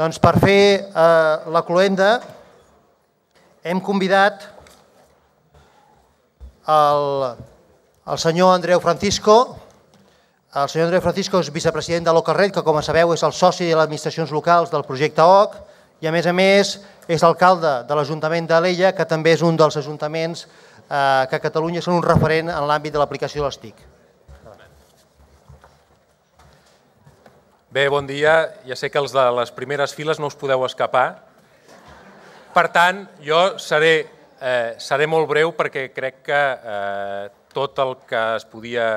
Doncs per fer eh, la cloenda hem convidat el, el senyor Andreu Francisco. El senyor Andreu Francisco és vicepresident de l'OCARRED, que com sabeu és el soci de les administracions locals del projecte OC i a més a més és alcalde de l'Ajuntament de Lella, que també és un dels ajuntaments eh, que a Catalunya són un referent en l'àmbit de l'aplicació de les TIC. Bé, bon dia. Ja sé que els de les primeres files no us podeu escapar. Per tant, jo seré, eh, seré molt breu perquè crec que eh, tot el que es podia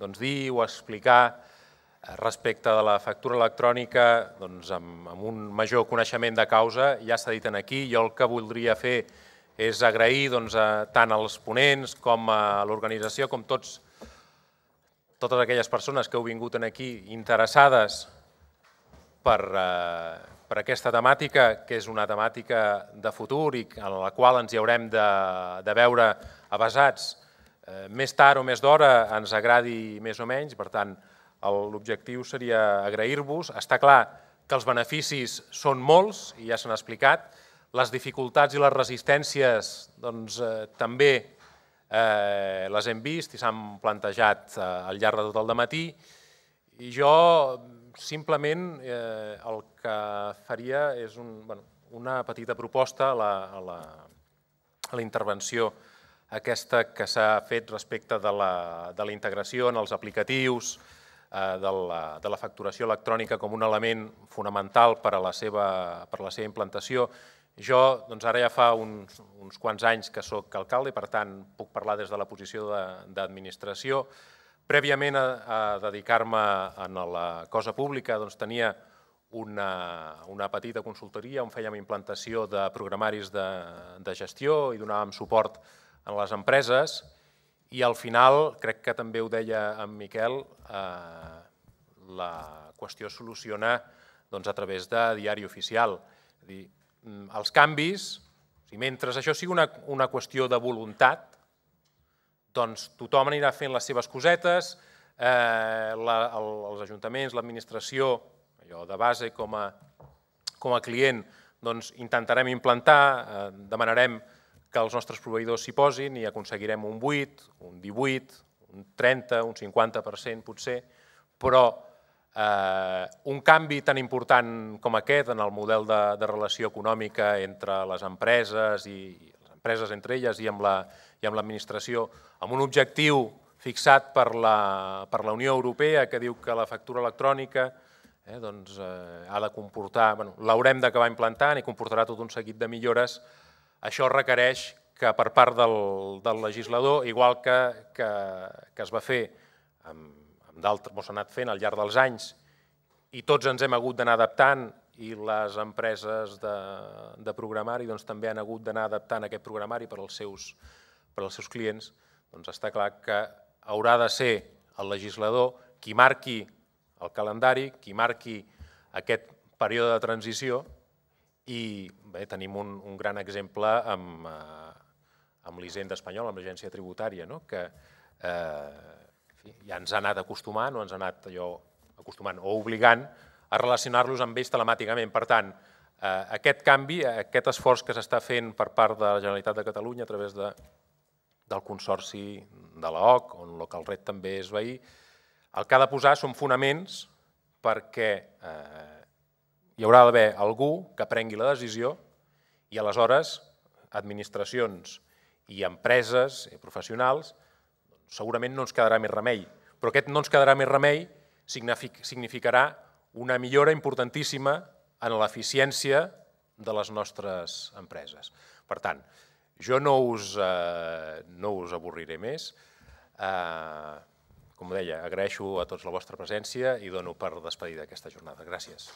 doncs, dir o explicar eh, respecte de la factura electrònica doncs, amb, amb un major coneixement de causa ja s'ha dit aquí. Jo el que voldria fer és agrair doncs, a, tant als ponents com a l'organització, com tots totes aquelles persones que heu vingut aquí interessades per, eh, per aquesta temàtica, que és una temàtica de futur i en la qual ens hi haurem de, de veure avasats eh, més tard o més d'hora, ens agradi més o menys. Per tant, l'objectiu seria agrair-vos. Està clar que els beneficis són molts i ja s'han explicat. Les dificultats i les resistències doncs, eh, també eh, les hem vist i s'han plantejat eh, al llarg de tot el matí i jo simplement eh, el que faria és un, bueno, una petita proposta a la, a la, a la intervenció aquesta que s'ha fet respecte de la, de la integració en els aplicatius, eh, de, la, de la facturació electrònica com un element fonamental per a la seva, per a la seva implantació. Jo doncs ara ja fa uns, uns quants anys que sóc alcalde, per tant puc parlar des de la posició d'administració, Prèviament a, dedicar-me a la cosa pública, doncs, tenia una, una petita consultoria on fèiem implantació de programaris de, de gestió i donàvem suport en les empreses i al final, crec que també ho deia en Miquel, eh, la qüestió es soluciona doncs, a través de diari oficial. dir, mm, els canvis, si mentre això sigui una, una qüestió de voluntat, doncs tothom anirà fent les seves cosetes, eh, la, el, els ajuntaments, l'administració, allò de base com a, com a client, doncs intentarem implantar, eh, demanarem que els nostres proveïdors s'hi posin i aconseguirem un 8, un 18, un 30, un 50% potser, però eh, un canvi tan important com aquest en el model de, de relació econòmica entre les empreses i empreses entre elles i amb l'administració, amb un objectiu fixat per la, per la Unió Europea que diu que la factura electrònica eh, doncs, eh, ha de comportar, bueno, l'haurem d'acabar implantant i comportarà tot un seguit de millores, això requereix que per part del, del legislador, igual que, que, que es va fer amb, amb d'altres, s'ha anat fent al llarg dels anys i tots ens hem hagut d'anar adaptant i les empreses de, de programari doncs, també han hagut d'anar adaptant aquest programari per als seus, per als seus clients, doncs està clar que haurà de ser el legislador qui marqui el calendari, qui marqui aquest període de transició i bé, tenim un, un gran exemple amb, eh, amb l'Hisenda Espanyola, amb l'Agència Tributària, no? que eh, ja ens ha anat acostumant o ens ha anat allò acostumant o obligant a relacionar-los amb ells telemàticament. Per tant, eh, aquest canvi, aquest esforç que s'està fent per part de la Generalitat de Catalunya a través de, del Consorci de l'OC, on Local Red també és veí, el que ha de posar són fonaments perquè eh, hi haurà d'haver algú que prengui la decisió i aleshores administracions i empreses i professionals segurament no ens quedarà més remei. Però aquest no ens quedarà més remei significarà una millora importantíssima en l'eficiència de les nostres empreses. Per tant, jo no us, eh, no us avorriré més. Eh, com deia, agraeixo a tots la vostra presència i dono per despedida aquesta jornada. Gràcies.